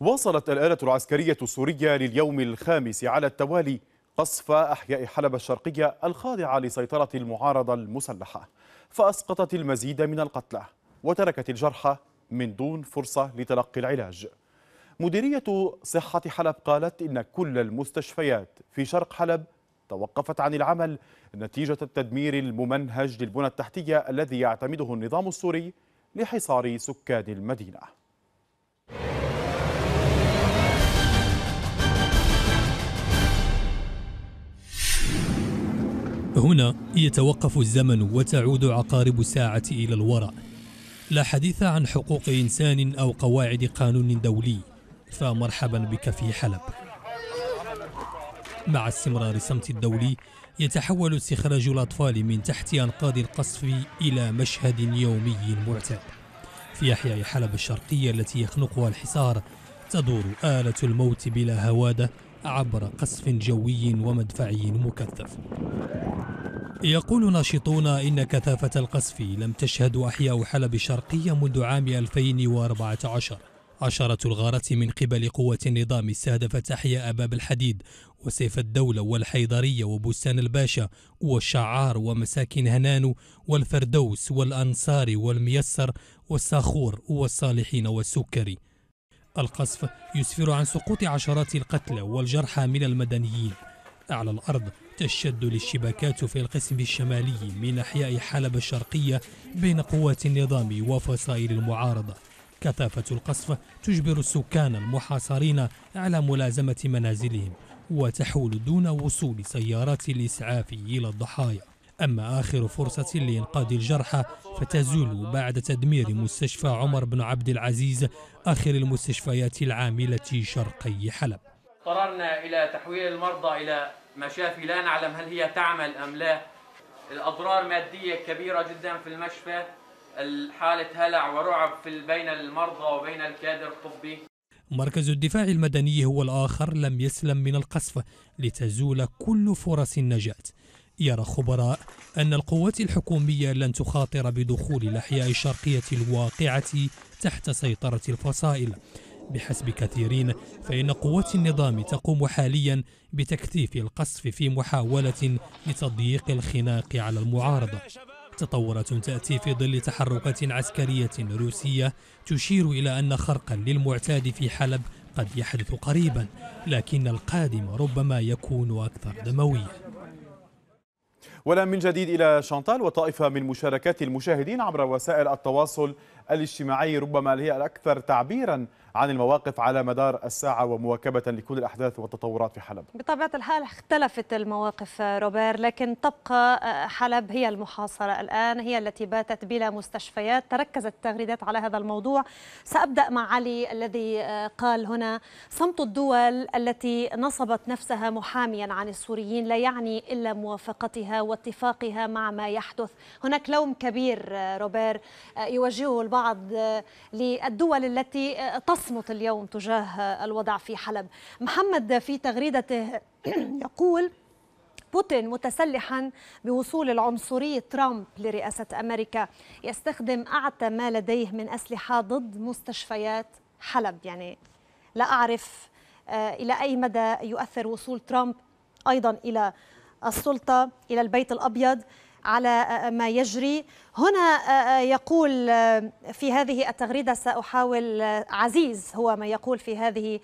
واصلت الآلة العسكرية السورية لليوم الخامس على التوالي قصف أحياء حلب الشرقية الخاضعة لسيطرة المعارضة المسلحة فأسقطت المزيد من القتلى وتركت الجرحى من دون فرصة لتلقي العلاج مديرية صحة حلب قالت إن كل المستشفيات في شرق حلب توقفت عن العمل نتيجة التدمير الممنهج للبنى التحتية الذي يعتمده النظام السوري لحصار سكان المدينة هنا يتوقف الزمن وتعود عقارب الساعة إلى الوراء لا حديث عن حقوق إنسان أو قواعد قانون دولي فمرحبا بك في حلب مع استمرار الصمت الدولي يتحول استخراج الأطفال من تحت أنقاض القصف إلى مشهد يومي معتاد في أحياء حلب الشرقية التي يخنقها الحصار تدور آلة الموت بلا هوادة عبر قصف جوي ومدفعي مكثف يقول ناشطون إن كثافة القصف لم تشهد أحياء حلب الشرقية منذ عام 2014 عشرة الغارات من قبل قوة النظام استهدفت أحياء باب الحديد وسيف الدولة والحيدرية وبستان الباشا والشعار ومساكن هنانو والفردوس والأنصار والميسر والساخور والصالحين والسكري القصف يسفر عن سقوط عشرات القتلى والجرحى من المدنيين أعلى الأرض تشتد الاشتباكات في القسم الشمالي من أحياء حلب الشرقية بين قوات النظام وفصائل المعارضة كثافة القصف تجبر السكان المحاصرين على ملازمة منازلهم وتحول دون وصول سيارات الإسعاف إلى الضحايا أما آخر فرصة لإنقاذ الجرحى فتزول بعد تدمير مستشفى عمر بن عبد العزيز آخر المستشفيات العاملة شرقي حلب اضطررنا إلى تحويل المرضى إلى مشافي لا نعلم هل هي تعمل أم لا الأضرار مادية كبيرة جدا في المشفى حالة هلع ورعب في بين المرضى وبين الكادر الطبي مركز الدفاع المدني هو الآخر لم يسلم من القصف لتزول كل فرص النجاة يرى خبراء أن القوات الحكومية لن تخاطر بدخول الأحياء الشرقية الواقعة تحت سيطرة الفصائل بحسب كثيرين فإن قوات النظام تقوم حاليا بتكثيف القصف في محاولة لتضييق الخناق على المعارضة تطورات تأتي في ظل تحركات عسكرية روسية تشير إلى أن خرقا للمعتاد في حلب قد يحدث قريبا لكن القادم ربما يكون أكثر دموية ولا من جديد إلى شانتال وطائفة من مشاركات المشاهدين عبر وسائل التواصل الاجتماعي ربما هي الأكثر تعبيرا عن المواقف على مدار الساعة ومواكبة لكل الأحداث والتطورات في حلب بطبيعة الحال اختلفت المواقف روبير لكن تبقى آه، حلب هي المحاصرة الآن هي التي باتت بلا مستشفيات تركزت التغريدات على هذا الموضوع سأبدأ مع علي الذي آه، قال هنا صمت الدول التي نصبت نفسها محاميا عن السوريين لا يعني إلا موافقتها واتفاقها مع ما يحدث هناك لوم كبير آه، روبير يوجهه البعض للدول التي تصل تصمت اليوم تجاه الوضع في حلب محمد في تغريدته يقول بوتين متسلحا بوصول العنصري ترامب لرئاسة أمريكا يستخدم أعتى ما لديه من أسلحة ضد مستشفيات حلب يعني لا أعرف آه، إلى أي مدى يؤثر وصول ترامب أيضا إلى السلطة إلى البيت الأبيض على آه، آه، ما يجري هنا آه، يقول في هذه التغريدة سأحاول عزيز هو ما يقول في هذه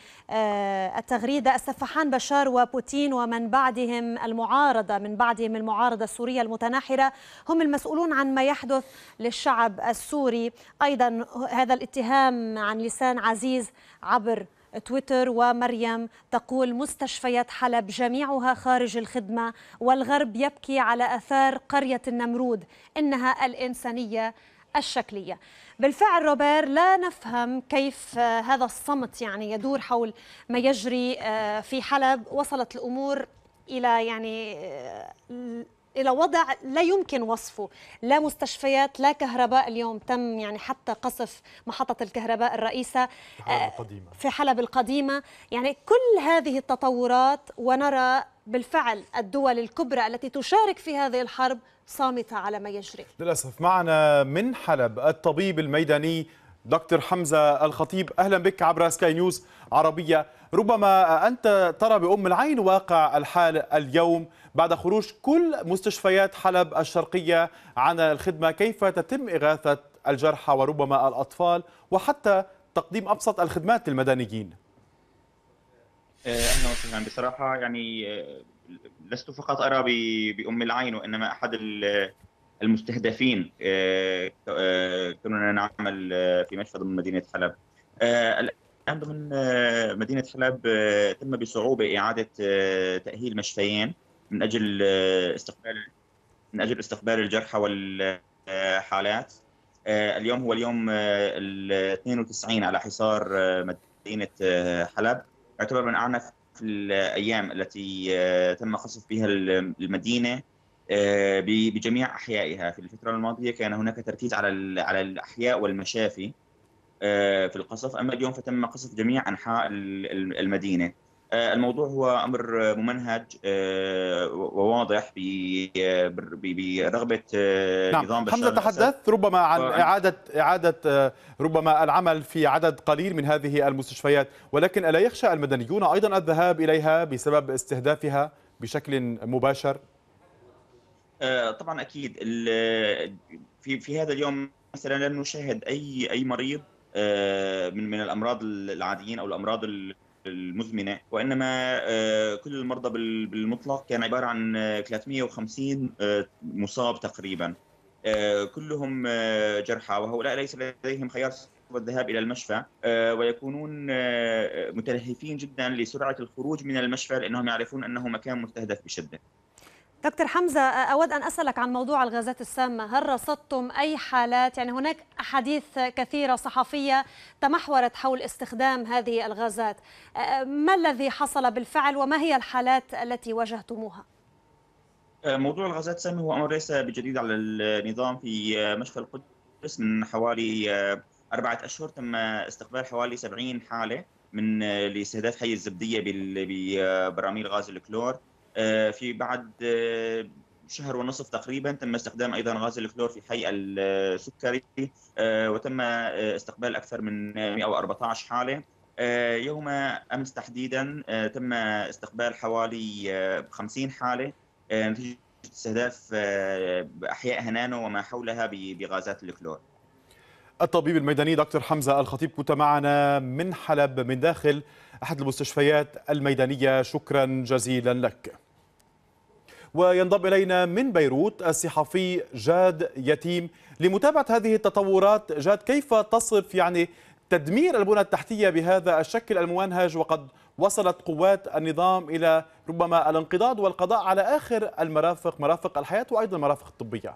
التغريدة السفحان بشار وبوتين ومن بعدهم المعارضة من بعدهم المعارضة السورية المتناحرة هم المسؤولون عن ما يحدث للشعب السوري أيضا هذا الاتهام عن لسان عزيز عبر تويتر ومريم تقول مستشفيات حلب جميعها خارج الخدمة والغرب يبكي على أثار قرية النمرود إنها الإنسانية الشكلية بالفعل روبير لا نفهم كيف هذا الصمت يعني يدور حول ما يجري آه، في حلب وصلت الأمور إلى يعني آه، الى وضع لا يمكن وصفه لا مستشفيات لا كهرباء اليوم تم يعني حتى قصف محطه الكهرباء الرئيسه في حلب آه، القديمه في حلب القديمه يعني كل هذه التطورات ونرى بالفعل الدول الكبرى التي تشارك في هذه الحرب صامته على ما يجري للاسف معنا من حلب الطبيب الميداني دكتور حمزة الخطيب أهلا بك عبر سكاي نيوز عربية ربما أنت ترى بأم العين واقع الحال اليوم بعد خروج كل مستشفيات حلب الشرقية عن الخدمة كيف تتم إغاثة الجرحى وربما الأطفال وحتى تقديم أبسط الخدمات للمدنيين آه، أهلا بصراحة يعني آه، لست فقط أرى بأم العين وإنما أحد المستهدفين آه، كنا نعمل في مشفى ضمن مدينة حلب الان ضمن مدينه حلب تم بصعوبه اعاده تاهيل مشفيين من اجل آه، استقبال من اجل استقبال الجرحى والحالات آه، اليوم هو اليوم آه، ال 92 على حصار مدينه حلب يعتبر من اعنف الايام التي تم قصف بها المدينه بجميع احيائها في الفتره الماضيه كان هناك تركيز على على الاحياء والمشافي في القصف اما اليوم فتم قصف جميع انحاء المدينه آه، الموضوع هو امر ممنهج آه، وواضح برغبه آه، نعم. نظام بشار حمزه تحدثت ربما عن اعاده اعاده ربما العمل في عدد قليل من هذه المستشفيات ولكن الا يخشى المدنيون ايضا الذهاب اليها بسبب استهدافها بشكل مباشر طبعا اكيد في في هذا اليوم مثلا لم نشاهد اي اي مريض من من الامراض العاديين او الامراض المزمنه وانما آه، كل المرضى بالمطلق كان عباره عن 350 آه، آه، مصاب تقريبا كلهم جرحى وهؤلاء ليس لديهم خيار الذهاب الى المشفى ويكونون متلهفين جدا لسرعه الخروج من المشفى لانهم يعرفون انه مكان مستهدف بشده. دكتور حمزة أود أن أسألك عن موضوع الغازات السامة هل رصدتم أي حالات يعني هناك أحاديث كثيرة صحفية تمحورت حول استخدام هذه الغازات ما الذي حصل بالفعل وما هي الحالات التي واجهتموها؟ موضوع الغازات السامة هو أمر ليس بجديد على النظام في مشفى القدس من حوالي أربعة أشهر تم استقبال حوالي 70 حالة من لاستهداف حي الزبدية ببراميل غاز الكلور آه، في بعد آه، شهر ونصف تقريبا تم استخدام ايضا غاز الكلور في حي السكري آه، وتم استقبال اكثر من 114 حاله يوم امس تحديدا تم استقبال حوالي 50 حاله نتيجه استهداف احياء هنانو وما حولها بغازات الكلور. الطبيب الميداني دكتور حمزه الخطيب كنت معنا من حلب من داخل احد المستشفيات الميدانيه شكرا جزيلا لك. وينضم إلينا من بيروت الصحفي جاد يتيم لمتابعة هذه التطورات جاد كيف تصف يعني تدمير البنى التحتية بهذا الشكل الممنهج وقد وصلت قوات النظام إلى ربما الانقضاض والقضاء على آخر المرافق مرافق الحياة وأيضا المرافق الطبية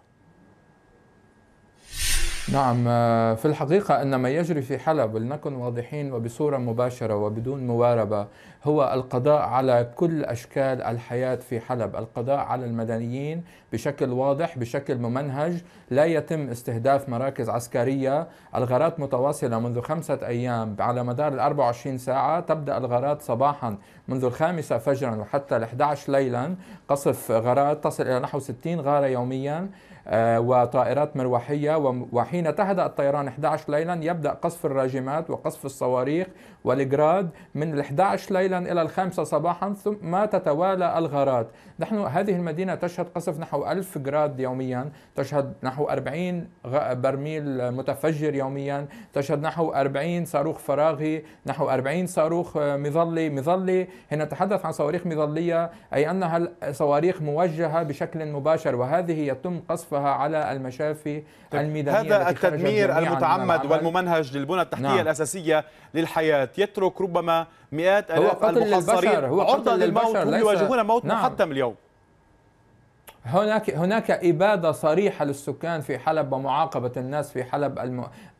نعم آه، في الحقيقة أن ما يجري في حلب ولنكن واضحين وبصورة مباشرة وبدون مواربة هو القضاء على كل أشكال الحياة في حلب القضاء على المدنيين بشكل واضح بشكل ممنهج لا يتم استهداف مراكز عسكرية الغارات متواصلة منذ خمسة أيام على مدار ال 24 ساعة تبدأ الغارات صباحا منذ الخامسة فجرا وحتى ال 11 ليلا قصف غارات تصل إلى نحو 60 غارة يوميا آه، وطائرات مروحية وحين تهدأ الطيران 11 ليلا يبدأ قصف الراجمات وقصف الصواريخ والجراد من ال 11 ليلا ليلا إلى الخامسة صباحا ثم تتوالى الغارات نحن هذه المدينة تشهد قصف نحو ألف جراد يوميا تشهد نحو 40 برميل متفجر يوميا تشهد نحو 40 صاروخ فراغي نحو 40 صاروخ مظلي مظلي هنا نتحدث عن صواريخ مظلية أي أنها صواريخ موجهة بشكل مباشر وهذه يتم قصفها على المشافي طيب، الميدانية هذا التدمير المتعمد والممنهج للبنى التحتية نعم. الأساسية للحياة يترك ربما مئات ألاف قتل للبشر هو عرضة للبشر ليس يواجهون موت نعم. محتم اليوم هناك هناك إبادة صريحة للسكان في حلب ومعاقبة الناس في حلب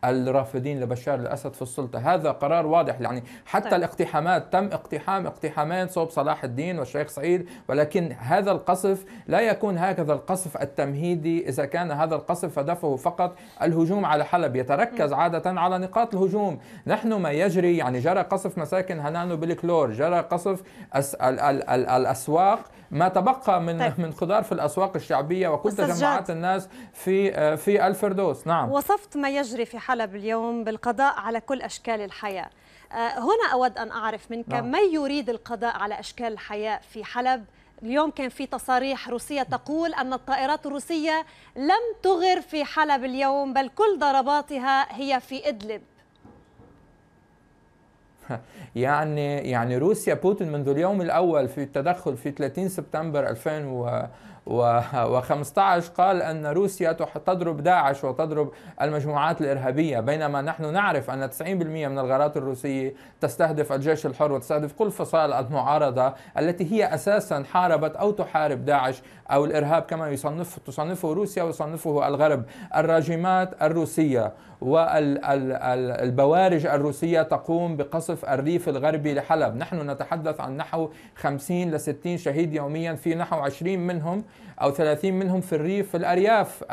الرافدين لبشار الاسد في السلطه، هذا قرار واضح يعني حتى طيب. الاقتحامات تم اقتحام اقتحامين صوب صلاح الدين والشيخ سعيد ولكن هذا القصف لا يكون هكذا القصف التمهيدي اذا كان هذا القصف هدفه فقط الهجوم على حلب، يتركز عاده على نقاط الهجوم، نحن ما يجري يعني جرى قصف مساكن هنانو بالكلور، جرى قصف أس ال ال ال الاسواق ما تبقى من طيب. من خضار في الاسواق الشعبيه وكل تجمعات الناس في في الفردوس، نعم وصفت ما يجري في حلب اليوم بالقضاء على كل أشكال الحياة آه، هنا أود أن أعرف منك نعم. من يريد القضاء على أشكال الحياة في حلب اليوم كان في تصاريح روسية تقول أن الطائرات الروسية لم تغر في حلب اليوم بل كل ضرباتها هي في إدلب يعني يعني روسيا بوتين منذ اليوم الاول في التدخل في 30 سبتمبر 2000 و15 قال أن روسيا تضرب داعش وتضرب المجموعات الإرهابية بينما نحن نعرف أن 90% من الغارات الروسية تستهدف الجيش الحر وتستهدف كل فصائل المعارضة التي هي أساسا حاربت أو تحارب داعش أو الإرهاب كما يصنف تصنفه روسيا ويصنفه الغرب الراجمات الروسية والبوارج الروسية تقوم بقصف الريف الغربي لحلب نحن نتحدث عن نحو 50 ل 60 شهيد يوميا في نحو 20 منهم أو 30 منهم في الريف في الأرياف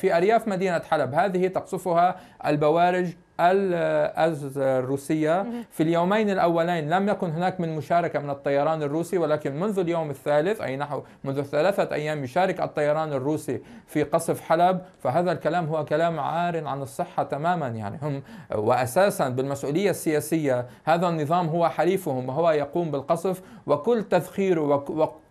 في أرياف مدينة حلب هذه تقصفها البوارج الروسية في اليومين الأولين لم يكن هناك من مشاركة من الطيران الروسي ولكن منذ اليوم الثالث أي نحو منذ ثلاثة أيام يشارك الطيران الروسي في قصف حلب فهذا الكلام هو كلام عار عن الصحة تماما يعني هم وأساسا بالمسؤولية السياسية هذا النظام هو حليفهم وهو يقوم بالقصف وكل تذخيره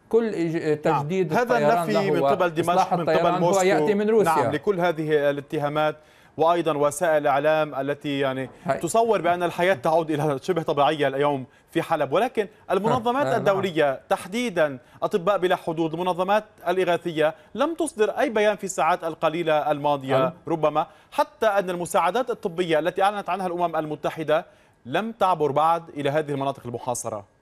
كل آه، نعم. تجديد هذا النفي من قبل دمشق من قبل موسكو ياتي من روسيا نعم لكل هذه الاتهامات وايضا وسائل الاعلام التي يعني هاي. تصور بان الحياه تعود الى شبه طبيعيه اليوم في حلب ولكن المنظمات الدوليه تحديدا اطباء بلا حدود المنظمات الاغاثيه لم تصدر اي بيان في الساعات القليله الماضيه ربما حتى ان المساعدات الطبيه التي اعلنت عنها الامم المتحده لم تعبر بعد الى هذه المناطق المحاصره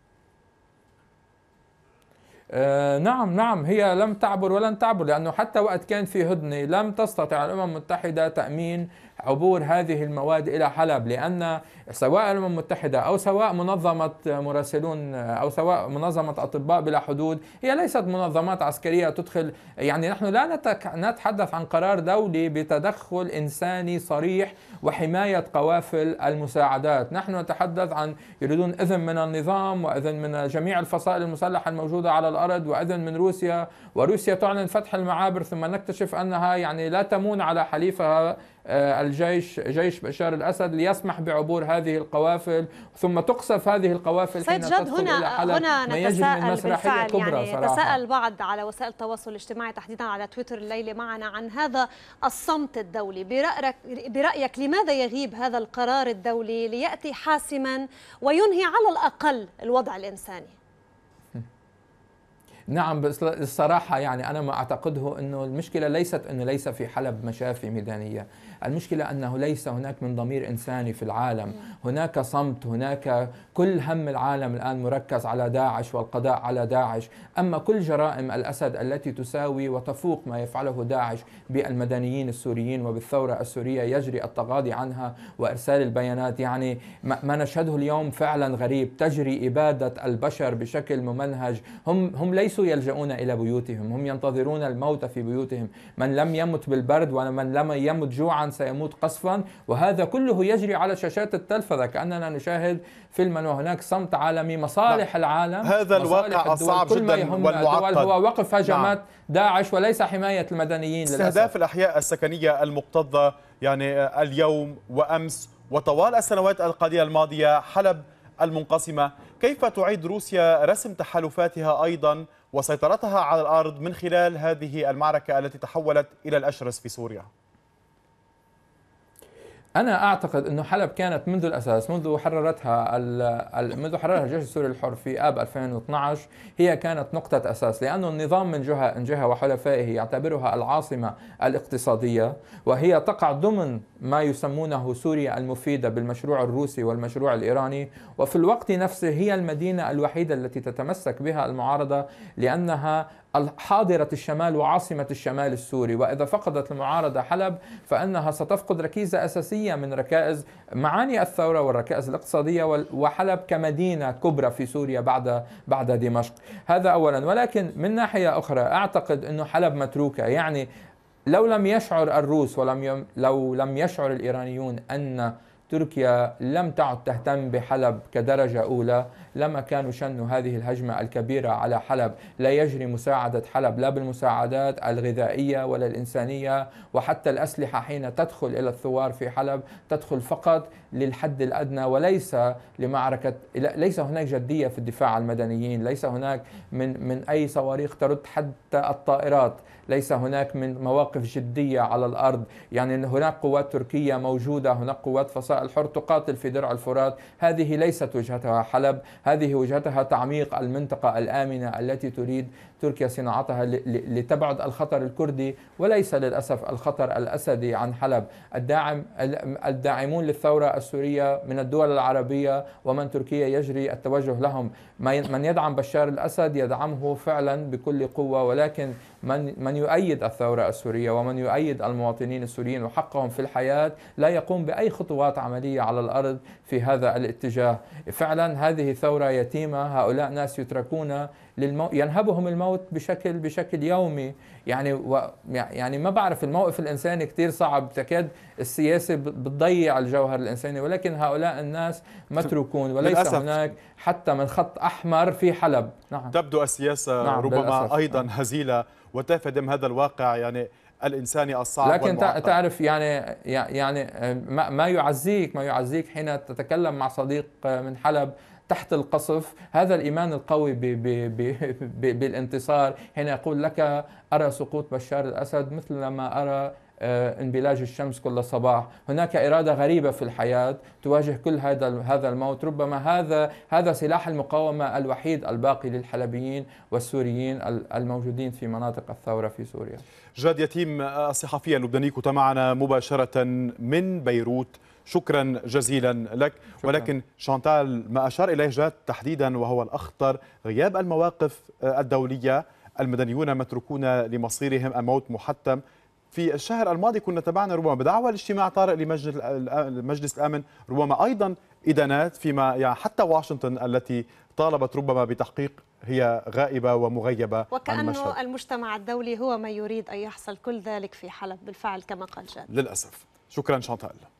آه، نعم نعم هي لم تعبر ولن تعبر لأنه حتى وقت كان في هدنة لم تستطع الأمم المتحدة تأمين عبور هذه المواد الى حلب لان سواء الامم المتحده او سواء منظمه مراسلون او سواء منظمه اطباء بلا حدود هي ليست منظمات عسكريه تدخل يعني نحن لا نتك... نتحدث عن قرار دولي بتدخل انساني صريح وحمايه قوافل المساعدات، نحن نتحدث عن يريدون اذن من النظام واذن من جميع الفصائل المسلحه الموجوده على الارض واذن من روسيا وروسيا تعلن فتح المعابر ثم نكتشف انها يعني لا تمون على حليفها آه، الجيش جيش بشار الاسد ليسمح بعبور هذه القوافل ثم تقصف هذه القوافل سيد حين جد هنا إلى هنا نتساءل بالفعل كبرى يعني تساءل البعض على وسائل التواصل الاجتماعي تحديدا على تويتر الليله معنا عن هذا الصمت الدولي برأيك برايك لماذا يغيب هذا القرار الدولي لياتي حاسما وينهي على الاقل الوضع الانساني نعم بس الصراحة يعني أنا ما أعتقده أنه المشكلة ليست أنه ليس في حلب مشافي ميدانية المشكلة أنه ليس هناك من ضمير إنساني في العالم هناك صمت هناك كل هم العالم الآن مركز على داعش والقضاء على داعش أما كل جرائم الأسد التي تساوي وتفوق ما يفعله داعش بالمدنيين السوريين وبالثورة السورية يجري التغاضي عنها وإرسال البيانات يعني ما نشهده اليوم فعلا غريب تجري إبادة البشر بشكل ممنهج هم, هم ليسوا يلجؤون إلى بيوتهم هم ينتظرون الموت في بيوتهم من لم يمت بالبرد ومن لم يمت جوعا سيموت قصفا وهذا كله يجري على شاشات التلفزة كأننا نشاهد فيلما وهناك صمت عالمي مصالح لا. نعم. العالم هذا الواقع الصعب جدا والمعقد هو وقف هجمات نعم. داعش وليس حماية المدنيين استهداف للأسف. الأحياء السكنية المكتظة يعني آه، اليوم وأمس وطوال السنوات القليلة الماضية حلب المنقسمة كيف تعيد روسيا رسم تحالفاتها أيضا وسيطرتها على الأرض من خلال هذه المعركة التي تحولت إلى الأشرس في سوريا؟ انا اعتقد انه حلب كانت منذ الاساس منذ حررتها منذ حررها الجيش السوري الحر في اب 2012 هي كانت نقطه اساس لانه النظام من جهه من جهه وحلفائه يعتبرها العاصمه الاقتصاديه وهي تقع ضمن ما يسمونه سوريا المفيده بالمشروع الروسي والمشروع الايراني وفي الوقت نفسه هي المدينه الوحيده التي تتمسك بها المعارضه لانها حاضرة الشمال وعاصمة الشمال السوري وإذا فقدت المعارضة حلب فإنها ستفقد ركيزة أساسية من ركائز معاني الثورة والركائز الاقتصادية وحلب كمدينة كبرى في سوريا بعد بعد دمشق هذا أولا ولكن من ناحية أخرى أعتقد أنه حلب متروكة يعني لو لم يشعر الروس ولم يم لو لم يشعر الإيرانيون أن تركيا لم تعد تهتم بحلب كدرجة أولى لما كانوا شنوا هذه الهجمة الكبيرة على حلب لا يجري مساعدة حلب لا بالمساعدات الغذائية ولا الإنسانية وحتى الأسلحة حين تدخل إلى الثوار في حلب تدخل فقط للحد الأدنى وليس لمعركة ليس هناك جدية في الدفاع عن المدنيين ليس هناك من من أي صواريخ ترد حتى الطائرات ليس هناك من مواقف جدية على الأرض يعني هناك قوات تركية موجودة هناك قوات فصائل حر تقاتل في درع الفرات هذه ليست وجهتها حلب هذه وجهتها تعميق المنطقة الآمنة التي تريد تركيا صناعتها لتبعد الخطر الكردي وليس للأسف الخطر الأسدي عن حلب الداعم الداعمون للثورة السورية من الدول العربية ومن تركيا يجري التوجه لهم من يدعم بشار الأسد يدعمه فعلا بكل قوة ولكن من من يؤيد الثورة السورية ومن يؤيد المواطنين السوريين وحقهم في الحياة لا يقوم بأي خطوات عملية على الأرض في هذا الاتجاه فعلا هذه ثورة يتيمة هؤلاء ناس يتركون للموت ينهبهم الموت بشكل بشكل يومي يعني و يعني ما بعرف الموقف الانساني كثير صعب تكاد السياسه بتضيع الجوهر الانساني ولكن هؤلاء الناس متروكون وليس للأسف. هناك حتى من خط احمر في حلب نعم تبدو السياسه نعم ربما للأسف. نعم. ايضا نعم. هزيله وتفدم هذا الواقع يعني الانساني الصعب لكن والمعطل. تعرف يعني يعني ما يعزيك ما يعزيك حين تتكلم مع صديق من حلب تحت القصف هذا الإيمان القوي ب ب ب بـ بالانتصار حين يقول لك أرى سقوط بشار الأسد مثل ما أرى آه، انبلاج الشمس كل صباح هناك إرادة غريبة في الحياة تواجه كل هذا هذا الموت ربما هذا هذا سلاح المقاومة الوحيد الباقي للحلبيين والسوريين الموجودين في مناطق الثورة في سوريا جاد يتيم الصحفي آه، اللبناني كنت معنا مباشرة من بيروت شكرا جزيلا لك شكرا. ولكن شانتال ما أشار إليه جاد تحديدا وهو الأخطر غياب المواقف آه، الدولية المدنيون متروكون لمصيرهم الموت محتم في الشهر الماضي كنا تابعنا ربما بدعوة لاجتماع طارئ آه، لمجلس الامن ربما ايضا ادانات فيما يعني حتى واشنطن التي طالبت ربما بتحقيق هي غائبه ومغيبه وكانه عن المجتمع الدولي هو ما يريد ان يحصل كل ذلك في حلب بالفعل كما قال جاد للاسف شكرا شانتال